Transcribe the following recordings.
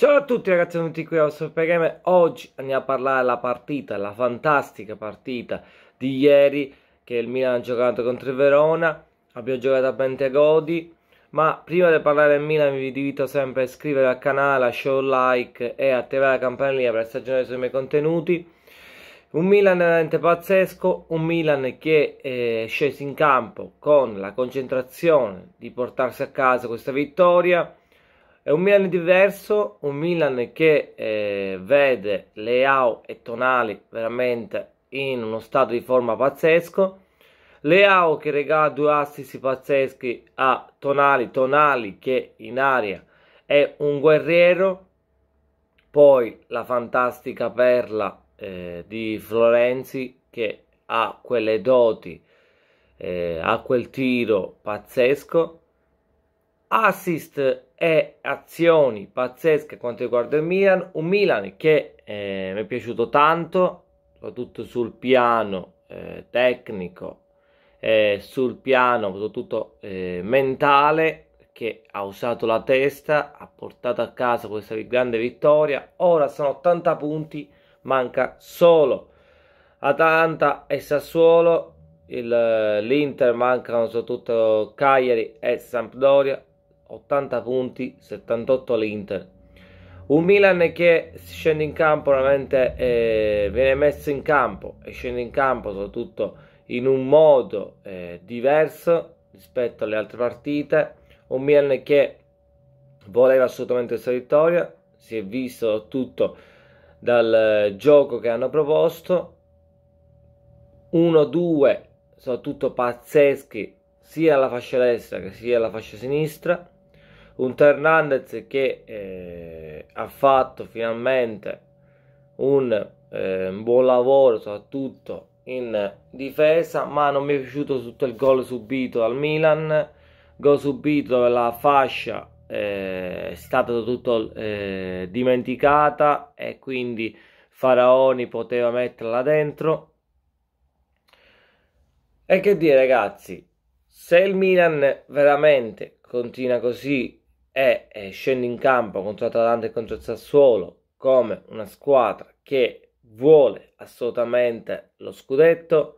Ciao a tutti ragazzi, benvenuti qui al Supergamer. Oggi andiamo a parlare della partita, la fantastica partita di ieri che il Milan ha giocato contro il Verona. Abbiamo giocato a Bentegodi. Ma prima di parlare del Milan vi invito sempre a iscrivervi al canale, lasciare un like e attivare la campanella per stagionare sui miei contenuti. Un Milan veramente pazzesco, un Milan che è sceso in campo con la concentrazione di portarsi a casa questa vittoria è un Milan diverso, un Milan che eh, vede Leao e Tonali veramente in uno stato di forma pazzesco. Leao che regala due assist pazzeschi a Tonali, Tonali che in aria è un guerriero. Poi la fantastica perla eh, di Florenzi che ha quelle doti, eh, ha quel tiro pazzesco assist e azioni pazzesche quanto riguarda il Milan, un Milan che eh, mi è piaciuto tanto, soprattutto sul piano eh, tecnico, eh, sul piano soprattutto eh, mentale, che ha usato la testa, ha portato a casa questa grande vittoria, ora sono 80 punti, manca solo Atalanta e Sassuolo, eh, l'Inter mancano soprattutto Cagliari e Sampdoria, 80 punti, 78 l'Inter. Un Milan che scende in campo, veramente eh, viene messo in campo e scende in campo soprattutto in un modo eh, diverso rispetto alle altre partite. Un Milan che voleva assolutamente questa vittoria, si è visto tutto dal eh, gioco che hanno proposto. 1-2 soprattutto pazzeschi sia alla fascia destra che sia alla fascia sinistra un Hernandez che eh, ha fatto finalmente un, eh, buon lavoro soprattutto in difesa ma non mi è piaciuto tutto il gol subito dal Milan gol subito dove la fascia eh, è stata tutto eh, dimenticata e quindi Faraoni poteva metterla dentro e che dire ragazzi se il Milan veramente continua così e, e scende in campo contro Atalanta e contro Sassuolo come una squadra che vuole assolutamente lo scudetto.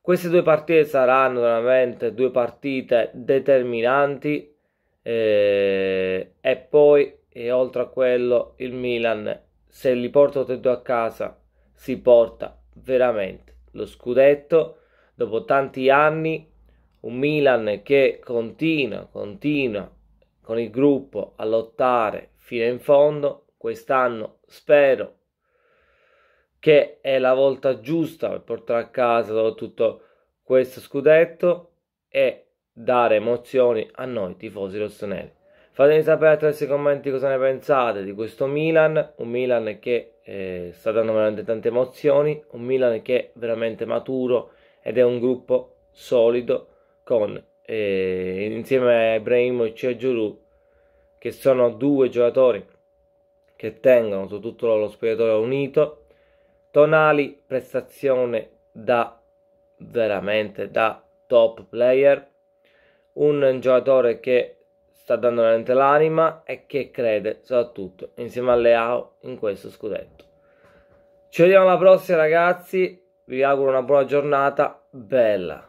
Queste due partite saranno veramente due partite determinanti eh, e poi e oltre a quello il Milan se li porta tutti e due a casa si porta veramente lo scudetto dopo tanti anni un Milan che continua, continua con il gruppo a lottare fino in fondo. Quest'anno spero che è la volta giusta per portare a casa tutto questo scudetto e dare emozioni a noi tifosi rossoneri. Fatemi sapere attraverso i commenti cosa ne pensate di questo Milan, un Milan che eh, sta dando veramente tante emozioni, un Milan che è veramente maturo ed è un gruppo solido con eh, insieme a Ibrahimovic e Giroud che sono due giocatori che tengono su tutto lo spogliatoio unito Tonali prestazione da veramente da top player un giocatore che sta dando veramente l'anima e che crede soprattutto insieme a Leao in questo scudetto ci vediamo alla prossima ragazzi vi auguro una buona giornata bella